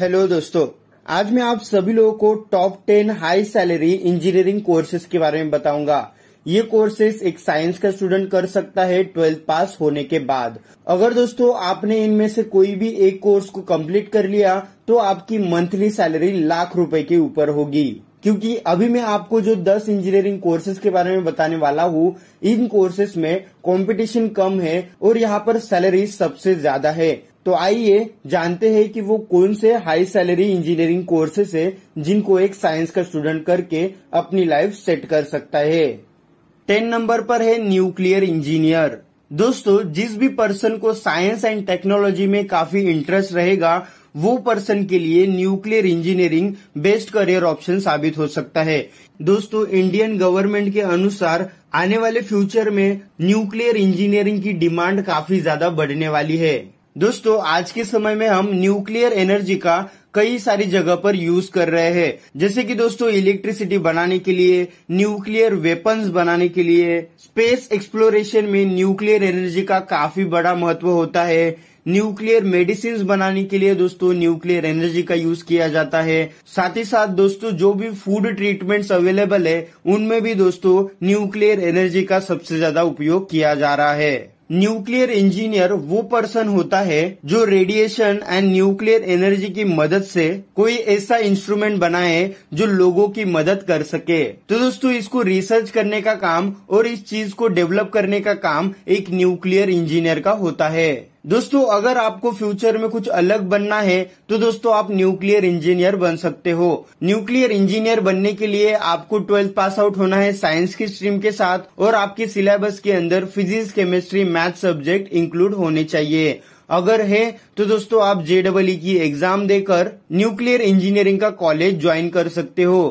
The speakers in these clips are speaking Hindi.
हेलो दोस्तों आज मैं आप सभी लोगों को top ten high salary engineering courses के बारे में बताऊंगा ये कोर्सेज एक साइंस का स्टूडेंट कर सकता है ट्वेल्थ पास होने के बाद अगर दोस्तों आपने इनमें से कोई भी एक कोर्स को कंप्लीट कर लिया तो आपकी मंथली सैलरी लाख रुपए के ऊपर होगी क्योंकि अभी मैं आपको जो 10 इंजीनियरिंग कोर्सेज के बारे में बताने वाला हूँ इन कोर्सेज में कंपटीशन कम है और यहाँ पर सैलरी सबसे ज्यादा है तो आइए जानते हैं कि वो कौन से हाई सैलरी इंजीनियरिंग कोर्सेस है जिनको एक साइंस का स्टूडेंट करके अपनी लाइफ सेट कर सकता है टेन नंबर पर है न्यूक्लियर इंजीनियर दोस्तों जिस भी पर्सन को साइंस एंड टेक्नोलॉजी में काफी इंटरेस्ट रहेगा वो पर्सन के लिए nuclear engineering best career option साबित हो सकता है दोस्तों इंडियन गवर्नमेंट के अनुसार आने वाले फ्यूचर में न्यूक्लियर इंजीनियरिंग की डिमांड काफी ज्यादा बढ़ने वाली है दोस्तों आज के समय में हम न्यूक्लियर एनर्जी का कई सारी जगह पर यूज कर रहे हैं जैसे कि दोस्तों इलेक्ट्रिसिटी बनाने के लिए न्यूक्लियर वेपन्स बनाने के लिए स्पेस एक्सप्लोरेशन में न्यूक्लियर एनर्जी का काफी बड़ा महत्व होता है न्यूक्लियर मेडिसिन बनाने के लिए दोस्तों न्यूक्लियर एनर्जी का यूज किया जाता है साथ ही साथ दोस्तों जो भी फूड ट्रीटमेंट्स अवेलेबल है उनमें भी दोस्तों न्यूक्लियर एनर्जी का सबसे ज्यादा उपयोग किया जा रहा है न्यूक्लियर इंजीनियर वो पर्सन होता है जो रेडिएशन एंड न्यूक्लियर एनर्जी की मदद से कोई ऐसा इंस्ट्रूमेंट बनाए जो लोगों की मदद कर सके तो दोस्तों इसको रिसर्च करने का काम और इस चीज को डेवलप करने का काम एक न्यूक्लियर इंजीनियर का होता है दोस्तों अगर आपको फ्यूचर में कुछ अलग बनना है तो दोस्तों आप न्यूक्लियर इंजीनियर बन सकते हो न्यूक्लियर इंजीनियर बनने के लिए आपको ट्वेल्थ पास आउट होना है साइंस की स्ट्रीम के साथ और आपके सिलेबस के अंदर physics chemistry math subject include होने चाहिए अगर है तो दोस्तों आप जेडबल की एग्जाम देकर न्यूक्लियर इंजीनियरिंग का कॉलेज ज्वाइन कर सकते हो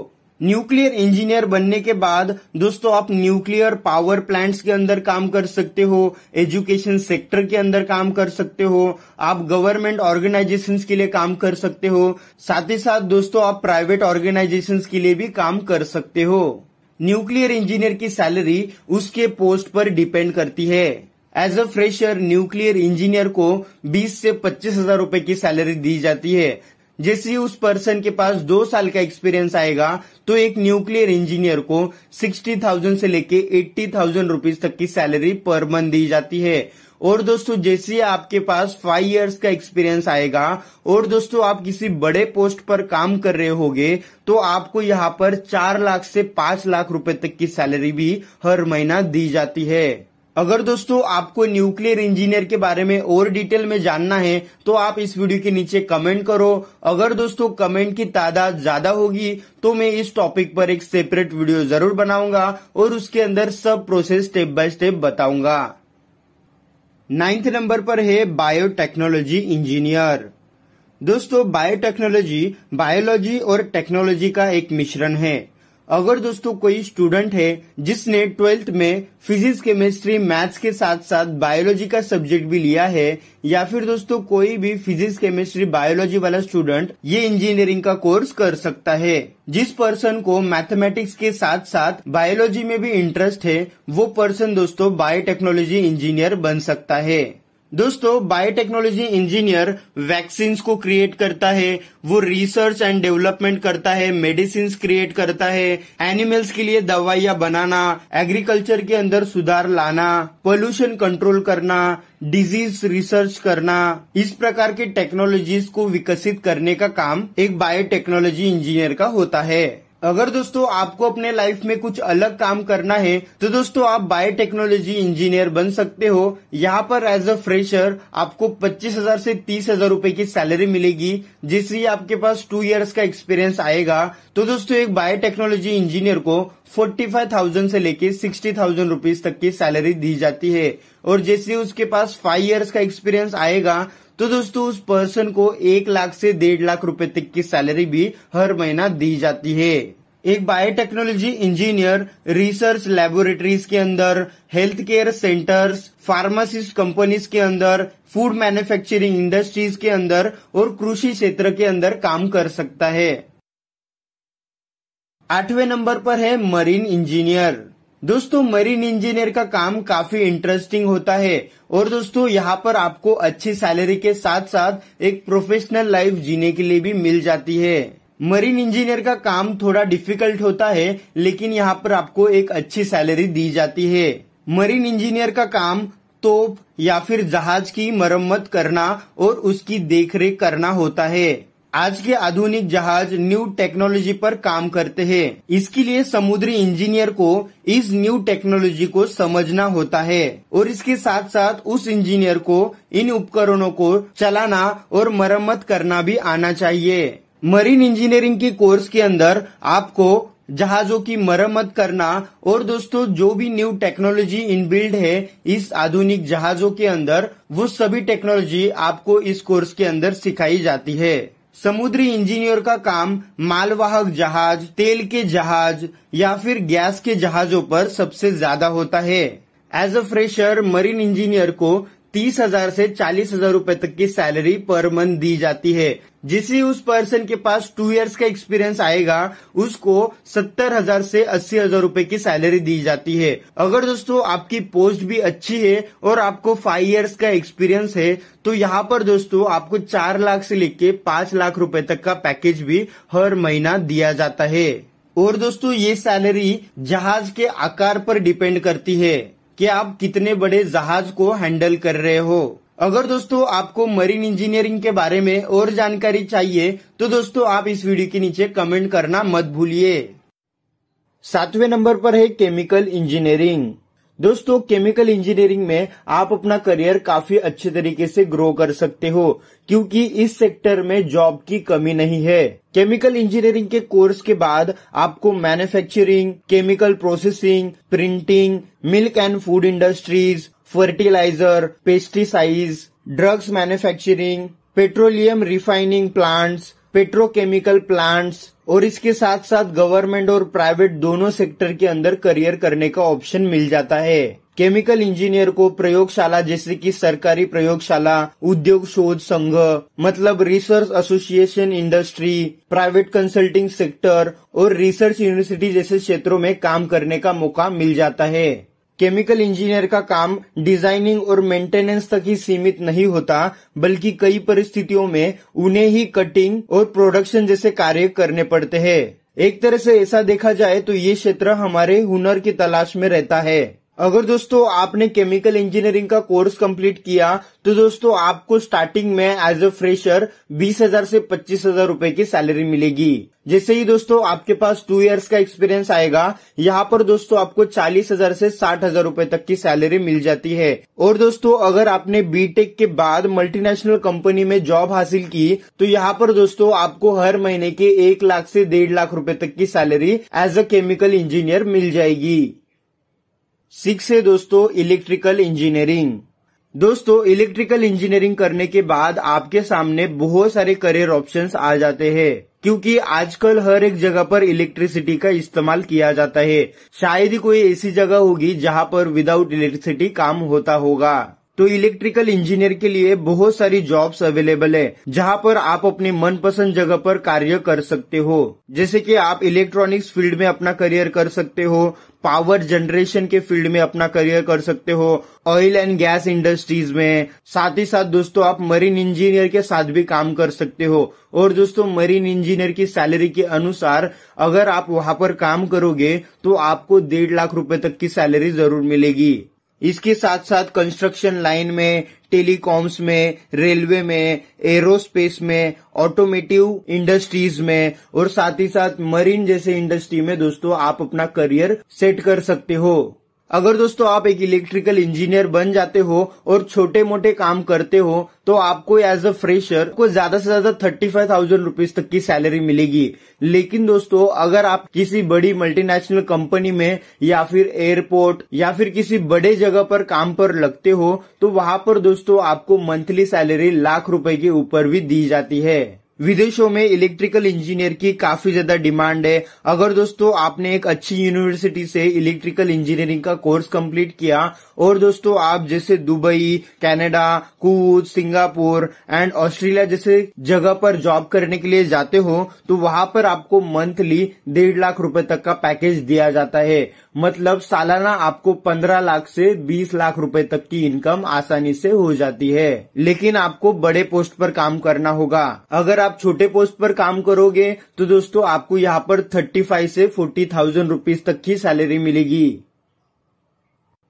न्यूक्लियर इंजीनियर बनने के बाद दोस्तों आप न्यूक्लियर पावर प्लांट्स के अंदर काम कर सकते हो एजुकेशन सेक्टर के अंदर काम कर सकते हो आप गवर्नमेंट ऑर्गेनाइजेशन के लिए काम कर सकते हो साथ ही साथ दोस्तों आप प्राइवेट ऑर्गेनाइजेशन के लिए भी काम कर सकते हो न्यूक्लियर इंजीनियर की सैलरी उसके पोस्ट पर डिपेंड करती है as a fresher nuclear engineer को 20 से पच्चीस हजार रूपए की सैलरी दी जाती है जैसे उस पर्सन के पास दो साल का एक्सपीरियंस आएगा तो एक न्यूक्लियर इंजीनियर को सिक्सटी थाउजेंड से लेके एट्टी थाउजेंड रुपीज तक की सैलरी पर मंथ दी जाती है और दोस्तों जैसे आपके पास फाइव इयर्स का एक्सपीरियंस आएगा और दोस्तों आप किसी बड़े पोस्ट पर काम कर रहे होंगे तो आपको यहाँ पर चार लाख से पांच लाख रुपए तक की सैलरी भी हर महीना दी जाती है अगर दोस्तों आपको न्यूक्लियर इंजीनियर के बारे में और डिटेल में जानना है तो आप इस वीडियो के नीचे कमेंट करो अगर दोस्तों कमेंट की तादाद ज्यादा होगी तो मैं इस टॉपिक पर एक सेपरेट वीडियो जरूर बनाऊंगा और उसके अंदर सब प्रोसेस स्टेप बाय स्टेप बताऊंगा नाइन्थ नंबर पर है बायोटेक्नोलॉजी इंजीनियर दोस्तों बायोटेक्नोलॉजी बायोलॉजी और टेक्नोलॉजी का एक मिश्रण है अगर दोस्तों कोई स्टूडेंट है जिसने ट्वेल्थ में फिजिक्स केमिस्ट्री मैथ्स के साथ साथ बायोलॉजी का सब्जेक्ट भी लिया है या फिर दोस्तों कोई भी फिजिक्स केमिस्ट्री बायोलॉजी वाला स्टूडेंट ये इंजीनियरिंग का कोर्स कर सकता है जिस पर्सन को मैथमेटिक्स के साथ साथ बायोलॉजी में भी इंटरेस्ट है वो पर्सन दोस्तों बायोटेक्नोलॉजी इंजीनियर बन सकता है दोस्तों बायोटेक्नोलॉजी इंजीनियर वैक्सीन को क्रिएट करता है वो रिसर्च एंड डेवलपमेंट करता है मेडिसिन क्रिएट करता है एनिमल्स के लिए दवाइयां बनाना एग्रीकल्चर के अंदर सुधार लाना पोल्यूशन कंट्रोल करना डिजीज रिसर्च करना इस प्रकार के टेक्नोलॉजीज को विकसित करने का काम एक बायोटेक्नोलॉजी इंजीनियर का होता है अगर दोस्तों आपको अपने लाइफ में कुछ अलग काम करना है तो दोस्तों आप बायोटेक्नोलॉजी इंजीनियर बन सकते हो यहाँ पर एज अ फ्रेशर आपको पच्चीस हजार से तीस हजार की सैलरी मिलेगी जिससे आपके पास टू इयर्स का एक्सपीरियंस आएगा तो दोस्तों एक बायोटेक्नोलॉजी इंजीनियर को फोर्टी फाइव थाउजेंड से लेके सिक्सटी थाउजेंड तक की सैलरी दी जाती है और जैसे उसके पास फाइव इयर्स का एक्सपीरियंस आएगा तो दोस्तों उस पर्सन को एक लाख से डेढ़ लाख रुपए तक की सैलरी भी हर महीना दी जाती है एक बायोटेक्नोलॉजी इंजीनियर रिसर्च लेबोरेटरीज के अंदर health care centres pharmacist companies के अंदर फूड मैन्युफैक्चरिंग इंडस्ट्रीज के अंदर और कृषि क्षेत्र के अंदर काम कर सकता है आठवें नंबर पर है मरीन इंजीनियर दोस्तों मरीन इंजीनियर का काम काफी इंटरेस्टिंग होता है और दोस्तों यहाँ पर आपको अच्छी सैलरी के साथ साथ एक प्रोफेशनल लाइफ जीने के लिए भी मिल जाती है मरीन इंजीनियर का काम थोड़ा डिफिकल्ट होता है लेकिन यहाँ पर आपको एक अच्छी सैलरी दी जाती है मरीन इंजीनियर का काम तोप या फिर जहाज की मरम्मत करना और उसकी देखरेख करना होता है आज के आधुनिक जहाज न्यू टेक्नोलॉजी पर काम करते हैं इसके लिए समुद्री इंजीनियर को इस न्यू टेक्नोलॉजी को समझना होता है और इसके साथ साथ उस इंजीनियर को इन उपकरणों को चलाना और मरम्मत करना भी आना चाहिए मरीन इंजीनियरिंग के कोर्स के अंदर आपको जहाजों की मरम्मत करना और दोस्तों जो भी न्यू टेक्नोलॉजी इनबिल्ड है इस आधुनिक जहाजों के अंदर वो सभी टेक्नोलॉजी आपको इस कोर्स के अंदर सिखाई जाती है समुद्री इंजीनियर का काम मालवाहक जहाज तेल के जहाज या फिर गैस के जहाजों पर सबसे ज्यादा होता है as a fresher marine engineer को तीस हजार से चालीस हजार रूपए तक की सैलरी पर मंथ दी जाती है जिसे उस पर्सन के पास टू इयर्स का एक्सपीरियंस आएगा उसको सत्तर हजार से अस्सी हजार रूपए की सैलरी दी जाती है अगर दोस्तों आपकी पोस्ट भी अच्छी है और आपको फाइव इयर्स का एक्सपीरियंस है तो यहाँ पर दोस्तों आपको चार लाख से लेके पांच लाख रूपए तक का पैकेज भी हर महीना दिया जाता है और दोस्तों ये सैलरी जहाज के आकार पर डिपेंड करती है कि आप कितने बड़े जहाज को हैंडल कर रहे हो अगर दोस्तों आपको मरीन इंजीनियरिंग के बारे में और जानकारी चाहिए तो दोस्तों आप इस वीडियो के नीचे कमेंट करना मत भूलिए सातवें नंबर पर है केमिकल इंजीनियरिंग दोस्तों केमिकल इंजीनियरिंग में आप अपना करियर काफी अच्छे तरीके से ग्रो कर सकते हो क्योंकि इस सेक्टर में जॉब की कमी नहीं है केमिकल इंजीनियरिंग के कोर्स के बाद आपको manufacturing chemical processing printing milk and food industries fertiliser pesticides drugs manufacturing petroleum refining plants petrochemical plants और इसके साथ साथ गवर्नमेंट और प्राइवेट दोनों सेक्टर के अंदर करियर करने का ऑप्शन मिल जाता है केमिकल इंजीनियर को प्रयोगशाला जैसे कि सरकारी प्रयोगशाला उद्योग शोध संघ मतलब research association industry private consulting sector और रिसर्च यूनिवर्सिटी जैसे क्षेत्रों में काम करने का मौका मिल जाता है केमिकल इंजीनियर का काम डिजाइनिंग और मेंटेनेंस तक ही सीमित नहीं होता बल्कि कई परिस्थितियों में उन्हें ही कटिंग और प्रोडक्शन जैसे कार्य करने पड़ते हैं एक तरह से ऐसा देखा जाए तो ये क्षेत्र हमारे हुनर की तलाश में रहता है अगर दोस्तों आपने केमिकल इंजीनियरिंग का कोर्स कंप्लीट किया तो दोस्तों आपको स्टार्टिंग में एज अ फ्रेशर बीस हजार से पच्चीस हजार रूपए की सैलरी मिलेगी जैसे ही दोस्तों आपके पास टू इयर्स का एक्सपीरियंस आएगा यहाँ पर दोस्तों आपको चालीस हजार से साठ हजार रूपए तक की सैलरी मिल जाती है और दोस्तों अगर आपने बीटेक के बाद मल्टीनेशनल कंपनी में जॉब हासिल की तो यहाँ पर दोस्तों आपको हर महीने के एक लाख से डेढ़ लाख रूपए तक की salary as a chemical engineer मिल जाएगी सिक्स है दोस्तों इलेक्ट्रिकल इंजीनियरिंग दोस्तों इलेक्ट्रिकल इंजीनियरिंग करने के बाद आपके सामने बहुत सारे करियर ऑप्शंस आ जाते हैं क्योंकि आजकल हर एक जगह पर इलेक्ट्रिसिटी का इस्तेमाल किया जाता है शायद ही कोई ऐसी जगह होगी जहां पर विदाउट इलेक्ट्रिसिटी काम होता होगा तो इलेक्ट्रिकल इंजीनियर के लिए बहुत सारी जॉब्स अवेलेबल है जहाँ पर आप अपनी मनपसंद जगह पर कार्य कर सकते हो जैसे कि आप इलेक्ट्रॉनिक्स फील्ड में अपना करियर कर सकते हो पावर जनरेशन के फील्ड में अपना करियर कर सकते हो ऑयल एंड गैस इंडस्ट्रीज में साथ ही साथ दोस्तों आप मरीन इंजीनियर के साथ भी काम कर सकते हो और दोस्तों मरीन इंजीनियर की सैलरी के अनुसार अगर आप वहां पर काम करोगे तो आपको डेढ़ लाख रुपए तक की सैलरी जरूर मिलेगी इसके साथ साथ कंस्ट्रक्शन लाइन में टेलीकॉम्स में रेलवे में एरोस्पेस में ऑटोमेटिव इंडस्ट्रीज में और साथ ही साथ मरीन जैसे इंडस्ट्री में दोस्तों आप अपना करियर सेट कर सकते हो अगर दोस्तों आप एक इलेक्ट्रिकल इंजीनियर बन जाते हो और छोटे मोटे काम करते हो तो आपको एज अ फ्रेशर को ज्यादा से ज्यादा थर्टी फाइव थाउजेंड रुपीज तक की सैलरी मिलेगी लेकिन दोस्तों अगर आप किसी बड़ी मल्टीनेशनल कंपनी में या फिर एयरपोर्ट या फिर किसी बड़े जगह पर काम पर लगते हो तो वहां पर दोस्तों आपको मंथली सैलरी लाख रुपए के ऊपर भी दी जाती है विदेशों में इलेक्ट्रिकल इंजीनियर की काफी ज्यादा डिमांड है अगर दोस्तों आपने एक अच्छी यूनिवर्सिटी से इलेक्ट्रिकल इंजीनियरिंग का कोर्स कंप्लीट किया और दोस्तों आप जैसे Dubai Canada Kuwait Singapore and Australia जैसे जगह पर जॉब करने के लिए जाते हो तो वहां पर आपको मंथली डेढ़ लाख रूपये तक का पैकेज दिया जाता है मतलब सालाना आपको पंद्रह लाख से बीस लाख रूपये तक की इनकम आसानी से हो जाती है लेकिन आपको बड़े पोस्ट पर काम करना होगा अगर आप आप छोटे पोस्ट पर काम करोगे तो दोस्तों आपको यहाँ पर थर्टी फाइव से फोर्टी थाउजेंड रुपीज तक की सैलरी मिलेगी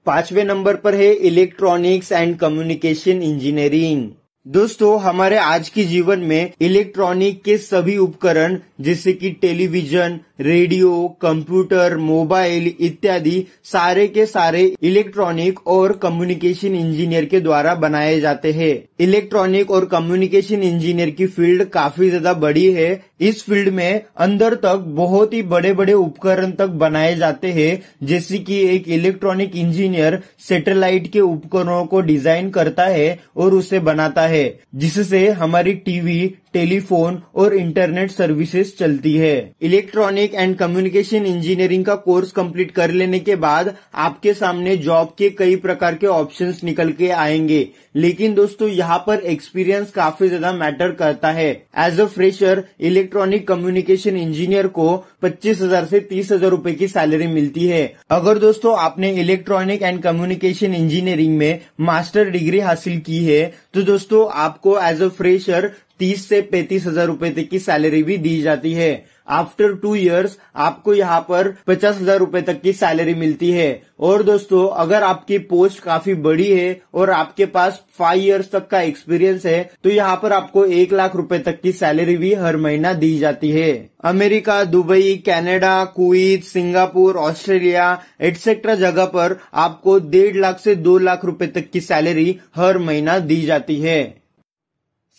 पांचवे नंबर पर है इलेक्ट्रॉनिक्स एंड कम्युनिकेशन इंजीनियरिंग दोस्तों हमारे आज के जीवन में इलेक्ट्रॉनिक के सभी उपकरण जैसे कि टेलीविजन रेडियो कंप्यूटर मोबाइल इत्यादि सारे के सारे इलेक्ट्रॉनिक और कम्युनिकेशन इंजीनियर के द्वारा बनाए जाते हैं इलेक्ट्रॉनिक और कम्युनिकेशन इंजीनियर की फील्ड काफी ज्यादा बड़ी है इस फील्ड में अंदर तक बहुत ही बड़े बड़े उपकरण तक बनाए जाते हैं जैसे कि एक इलेक्ट्रॉनिक इंजीनियर सेटेलाइट के उपकरणों को डिजाइन करता है और उसे बनाता है है जिससे हमारी टीवी टेलीफोन और इंटरनेट सर्विसेज चलती है इलेक्ट्रॉनिक एंड कम्युनिकेशन इंजीनियरिंग का कोर्स कंप्लीट कर लेने के बाद आपके सामने जॉब के कई प्रकार के ऑप्शंस निकल के आएंगे लेकिन दोस्तों यहाँ पर एक्सपीरियंस काफी ज्यादा मैटर करता है as a fresher electronic communication engineer को पच्चीस हजार ऐसी तीस हजार रूपए की सैलरी मिलती है अगर दोस्तों आपने इलेक्ट्रॉनिक एंड कम्युनिकेशन इंजीनियरिंग में मास्टर डिग्री हासिल की है तो दोस्तों आपको एज अ फ्रेशर तीस से पैंतीस हजार रूपए तक की सैलरी भी दी जाती है आफ्टर टू इयर्स आपको यहाँ पर पचास हजार रूपए तक की सैलरी मिलती है और दोस्तों अगर आपकी पोस्ट काफी बड़ी है और आपके पास फाइव इयर्स तक का एक्सपीरियंस है तो यहाँ पर आपको एक लाख रूपए तक की सैलरी भी हर महीना दी जाती है America Dubai Canada Kuwait Singapore Australia etcetera जगह पर आपको डेढ़ लाख से दो लाख रूपए तक की सैलरी हर महीना दी जाती है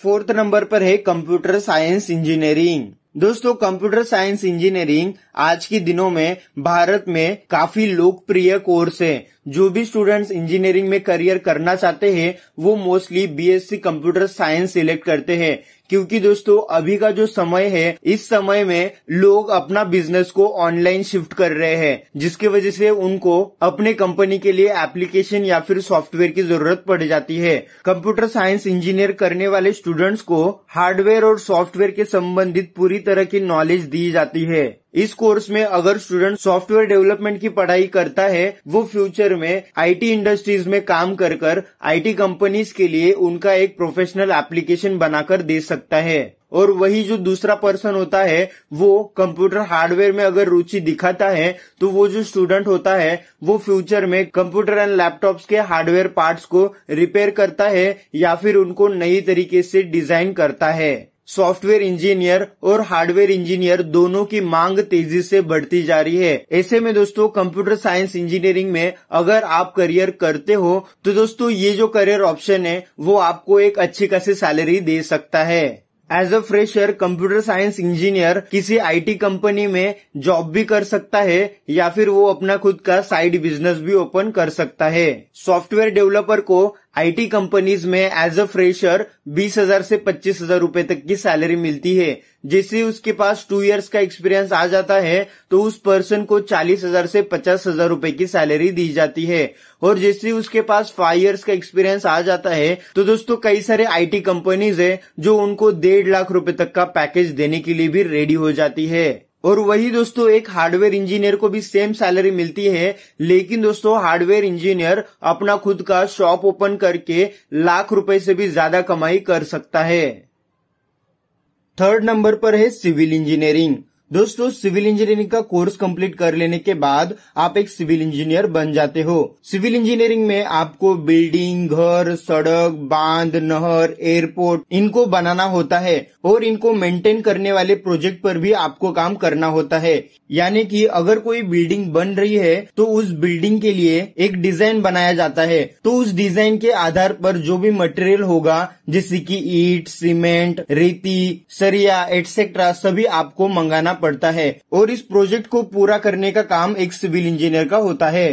फोर्थ नंबर पर है कंप्यूटर साइंस इंजीनियरिंग दोस्तों कंप्यूटर साइंस इंजीनियरिंग आज के दिनों में भारत में काफी लोकप्रिय कोर्स है जो भी स्टूडेंट्स इंजीनियरिंग में करियर करना चाहते हैं वो mostly BSc computer science select करते हैं क्योंकि दोस्तों अभी का जो समय है इस समय में लोग अपना बिजनेस को ऑनलाइन शिफ्ट कर रहे हैं जिसकी वजह से उनको अपने कंपनी के लिए एप्लीकेशन या फिर सॉफ्टवेयर की जरूरत पड़ जाती है कंप्यूटर साइंस इंजीनियर करने वाले स्टूडेंट्स को हार्डवेयर और सॉफ्टवेयर के संबंधित पूरी तरह की नॉलेज दी जाती है इस कोर्स में अगर स्टूडेंट सॉफ्टवेयर डेवलपमेंट की पढ़ाई करता है वो फ्यूचर में आईटी इंडस्ट्रीज में काम कर कर आई कंपनीज के लिए उनका एक प्रोफेशनल एप्लीकेशन बनाकर दे सकता है और वही जो दूसरा पर्सन होता है वो कंप्यूटर हार्डवेयर में अगर रुचि दिखाता है तो वो जो स्टूडेंट होता है वो फ्यूचर में कंप्यूटर एंड लैपटॉप्स के हार्डवेयर पार्ट्स को रिपेयर करता है या फिर उनको नई तरीके से डिजाइन करता है सॉफ्टवेयर इंजीनियर और हार्डवेयर इंजीनियर दोनों की मांग तेजी से बढ़ती जा रही है ऐसे में दोस्तों कंप्यूटर साइंस इंजीनियरिंग में अगर आप करियर करते हो तो दोस्तों ये जो करियर ऑप्शन है वो आपको एक अच्छी खासी सैलरी दे सकता है as a fresher computer science engineer किसी आईटी कंपनी में जॉब भी कर सकता है या फिर वो अपना खुद का साइड बिजनेस भी ओपन कर सकता है सॉफ्टवेयर डेवलपर को आईटी कंपनीज में एज अ फ्रेशर बीस हजार से पच्चीस हजार रूपए तक की सैलरी मिलती है जैसे उसके पास टू इयर्स का एक्सपीरियंस आ जाता है तो उस पर्सन को चालीस हजार से पचास हजार रूपए की सैलरी दी जाती है और जैसे उसके पास फाइव इयर्स का एक्सपीरियंस आ जाता है तो दोस्तों कई सारे आईटी कंपनीज है जो उनको डेढ़ लाख रूपए तक का पैकेज देने के लिए भी रेडी हो जाती है और वही दोस्तों एक हार्डवेयर इंजीनियर को भी सेम सैलरी मिलती है लेकिन दोस्तों हार्डवेयर इंजीनियर अपना खुद का शॉप ओपन करके लाख रुपए से भी ज्यादा कमाई कर सकता है थर्ड नंबर पर है सिविल इंजीनियरिंग दोस्तों सिविल इंजीनियरिंग का कोर्स कंप्लीट कर लेने के बाद आप एक सिविल इंजीनियर बन जाते हो सिविल इंजीनियरिंग में आपको बिल्डिंग घर सड़क बांध नहर एयरपोर्ट इनको बनाना होता है और इनको मेंटेन करने वाले प्रोजेक्ट पर भी आपको काम करना होता है यानी कि अगर कोई बिल्डिंग बन रही है तो उस बिल्डिंग के लिए एक डिजाइन बनाया जाता है तो उस डिजाइन के आधार पर जो भी मटेरियल होगा जैसे की ईट सीमेंट रेती सरिया एटसेट्रा सभी आपको मंगाना पड़ता है और इस प्रोजेक्ट को पूरा करने का काम एक सिविल इंजीनियर का होता है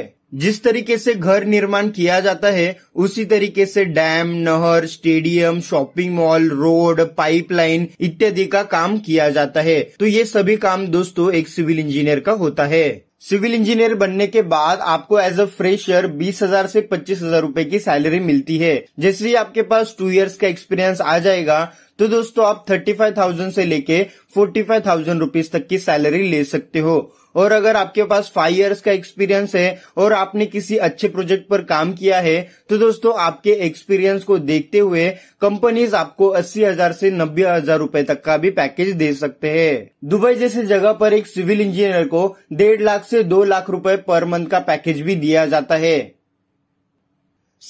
जिस तरीके से घर निर्माण किया जाता है उसी तरीके से डैम नहर stadium shopping mall road pipeline इत्यादि का काम किया जाता है तो ये सभी काम दोस्तों एक सिविल इंजीनियर का होता है सिविल इंजीनियर बनने के बाद आपको एज अ फ्रेशर बीस हजार से पच्चीस हजार रूपए की सैलरी मिलती है जैसे ही आपके पास टू इयर्स का एक्सपीरियंस आ जाएगा तो दोस्तों आप थर्टी फाइव थाउजेंड से लेके फोर्टी फाइव थाउजेंड तक की सैलरी ले सकते हो और अगर आपके पास फाइव ईयर्स का एक्सपीरियंस है और आपने किसी अच्छे प्रोजेक्ट पर काम किया है तो दोस्तों आपके एक्सपीरियंस को देखते हुए कंपनीज आपको अस्सी हजार से नब्बे हजार रूपए तक का भी पैकेज दे सकते हैं दुबई जैसे जगह पर एक सिविल इंजीनियर को डेढ़ लाख से दो लाख रूपये पर मंथ का पैकेज भी दिया जाता है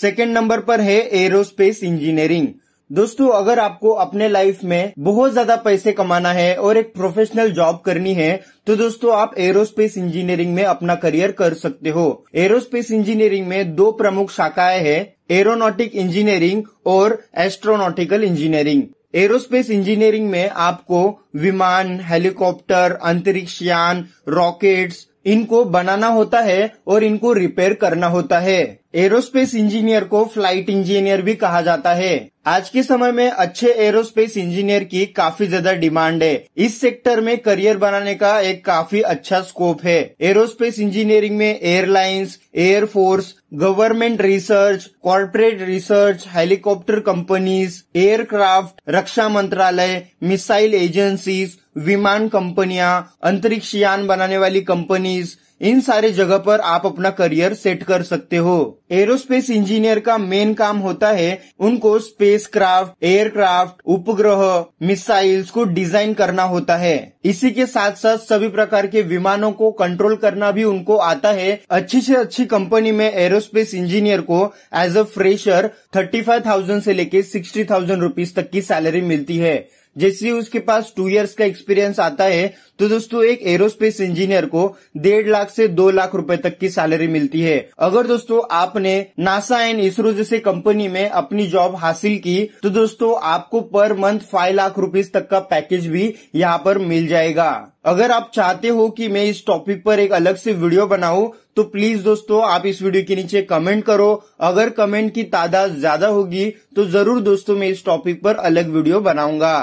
सेकेंड नंबर पर है एरोस्पेस इंजीनियरिंग दोस्तों अगर आपको अपने लाइफ में बहुत ज्यादा पैसे कमाना है और एक प्रोफेशनल जॉब करनी है तो दोस्तों आप एरोस्पेस इंजीनियरिंग में अपना करियर कर सकते हो एरोस्पेस इंजीनियरिंग में दो प्रमुख शाखाएं हैं एरोनॉटिक इंजीनियरिंग और एस्ट्रोनॉटिकल इंजीनियरिंग एरोस्पेस इंजीनियरिंग में आपको विमान हेलीकॉप्टर अंतरिक्ष यान रॉकेट्स इनको बनाना होता है और इनको रिपेयर करना होता है एरोस्पेस इंजीनियर को फ्लाइट इंजीनियर भी कहा जाता है आज के समय में अच्छे एरोस्पेस इंजीनियर की काफी ज्यादा डिमांड है इस सेक्टर में करियर बनाने का एक काफी अच्छा स्कोप है एरोस्पेस इंजीनियरिंग में airlines air force government research corporate research helicopter companies aircraft रक्षा मंत्रालय मिसाइल एजेंसीज विमान कंपनियां अंतरिक्ष यान बनाने वाली कंपनीज इन सारे जगह पर आप अपना करियर सेट कर सकते हो एरोस्पेस इंजीनियर का मेन काम होता है उनको स्पेस क्राफ्ट एयरक्राफ्ट उपग्रह मिसाइल्स को डिजाइन करना होता है इसी के साथ साथ सभी प्रकार के विमानों को कंट्रोल करना भी उनको आता है अच्छी से अच्छी कंपनी में एरोस्पेस इंजीनियर को as a fresher thirty five thousand से लेके सिक्सटी थाउजेंड तक की सैलरी मिलती है जैसे उसके पास टू इयर्स का एक्सपीरियंस आता है तो दोस्तों एक एरोस्पेस इंजीनियर को डेढ़ लाख से दो लाख रुपए तक की सैलरी मिलती है अगर दोस्तों आपने नासा एंड इसरो जैसे कंपनी में अपनी जॉब हासिल की तो दोस्तों आपको per month five lakh rupees तक का पैकेज भी यहाँ पर मिल जाएगा अगर आप चाहते हो कि मैं इस टॉपिक पर एक अलग से वीडियो बनाऊं तो प्लीज दोस्तों आप इस वीडियो के नीचे कमेंट करो अगर कमेंट की तादाद ज्यादा होगी तो जरूर दोस्तों मैं इस टॉपिक पर अलग वीडियो बनाऊंगा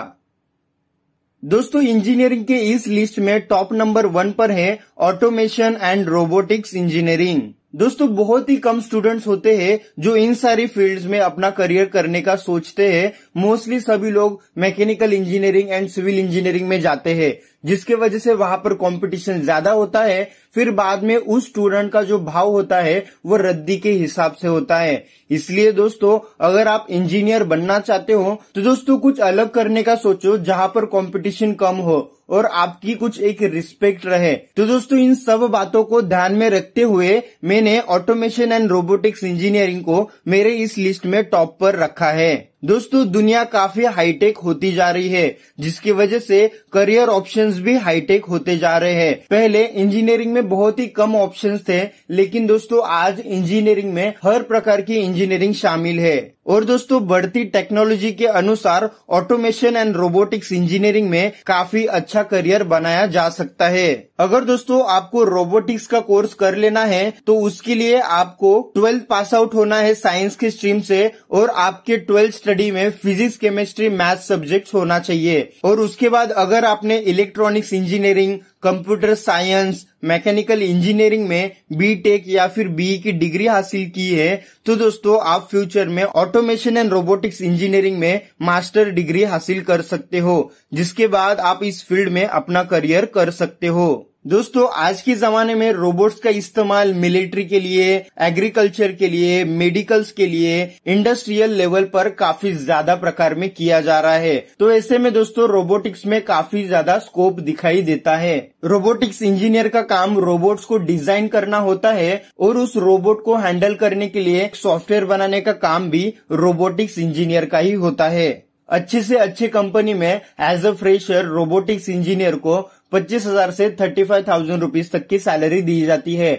दोस्तों इंजीनियरिंग के इस लिस्ट में टॉप नंबर वन पर है ऑटोमेशन एंड रोबोटिक्स इंजीनियरिंग दोस्तों बहुत ही कम स्टूडेंट्स होते हैं जो इन सारी फील्ड्स में अपना करियर करने का सोचते हैं मोस्टली सभी लोग mechanical engineering and civil engineering में जाते हैं जिसके वजह से वहां पर कंपटीशन ज्यादा होता है फिर बाद में उस स्टूडेंट का जो भाव होता है वो रद्दी के हिसाब से होता है इसलिए दोस्तों अगर आप इंजीनियर बनना चाहते हो तो दोस्तों कुछ अलग करने का सोचो जहां पर कंपटीशन कम हो और आपकी कुछ एक रिस्पेक्ट रहे तो दोस्तों इन सब बातों को ध्यान में रखते हुए मैंने ऑटोमेशन एंड रोबोटिक्स इंजीनियरिंग को मेरे इस लिस्ट में टॉप पर रखा है दोस्तों दुनिया काफी हाईटेक होती जा रही है जिसकी वजह से करियर ऑप्शंस भी हाईटेक होते जा रहे हैं पहले इंजीनियरिंग में बहुत ही कम ऑप्शंस थे लेकिन दोस्तों आज इंजीनियरिंग में हर प्रकार की इंजीनियरिंग शामिल है और दोस्तों बढ़ती टेक्नोलॉजी के अनुसार ऑटोमेशन एंड रोबोटिक्स इंजीनियरिंग में काफी अच्छा करियर बनाया जा सकता है अगर दोस्तों आपको रोबोटिक्स का कोर्स कर लेना है तो उसके लिए आपको ट्वेल्थ पास आउट होना है साइंस की स्ट्रीम से और आपके ट्वेल्थ स्टडी में फिजिक्स केमिस्ट्री मैथ सब्जेक्ट होना चाहिए और उसके बाद अगर आपने electronics engineering computer science mechanical engineering में बी टेक या फिर बीई e की डिग्री हासिल की है तो दोस्तों आप फ्यूचर में ऑटोमेशन एंड रोबोटिक्स इंजीनियरिंग में मास्टर डिग्री हासिल कर सकते हो जिसके बाद आप इस फील्ड में अपना करियर कर सकते हो दोस्तों आज के जमाने में रोबोट्स का इस्तेमाल मिलिट्री के लिए एग्रीकल्चर के लिए मेडिकल्स के लिए इंडस्ट्रियल लेवल पर काफी ज्यादा प्रकार में किया जा रहा है तो ऐसे में दोस्तों रोबोटिक्स में काफी ज्यादा स्कोप दिखाई देता है रोबोटिक्स इंजीनियर का काम रोबोट्स को डिजाइन करना होता है और उस रोबोट को हैंडल करने के लिए सॉफ्टवेयर बनाने का काम भी रोबोटिक्स इंजीनियर का ही होता है अच्छे से अच्छे कंपनी में as a fresher robotics engineer को पच्चीस हजार से थर्टी फाइव थाउजेंड रुपीज तक की सैलरी दी जाती है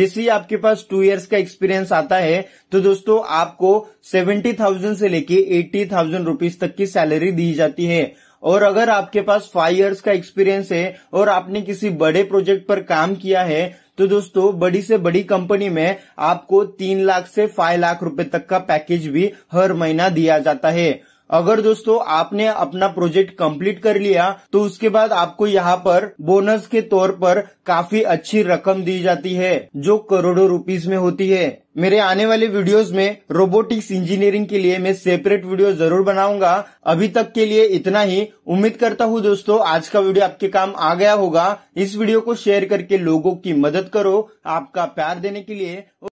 जिससे आपके पास टू इयर्स का एक्सपीरियंस आता है तो दोस्तों आपको सेवेंटी थाउजेंड से लेके एट्टी थाउजेंड रुपीज तक की सैलरी दी जाती है और अगर आपके पास फाइव इयर्स का एक्सपीरियंस है और आपने किसी बड़े प्रोजेक्ट पर काम किया है तो दोस्तों बड़ी से बड़ी कंपनी में आपको तीन लाख से फाइव लाख रुपए तक का पैकेज भी हर महीना दिया जाता है अगर दोस्तों आपने अपना प्रोजेक्ट कंप्लीट कर लिया तो उसके बाद आपको यहाँ पर बोनस के तौर पर काफी अच्छी रकम दी जाती है जो करोड़ों रुपीस में होती है मेरे आने वाले वीडियोस में रोबोटिक्स इंजीनियरिंग के लिए मैं सेपरेट वीडियो जरूर बनाऊंगा अभी तक के लिए इतना ही उम्मीद करता हूँ दोस्तों आज का वीडियो आपके काम आ गया होगा इस वीडियो को शेयर करके लोगों की मदद करो आपका प्यार देने के लिए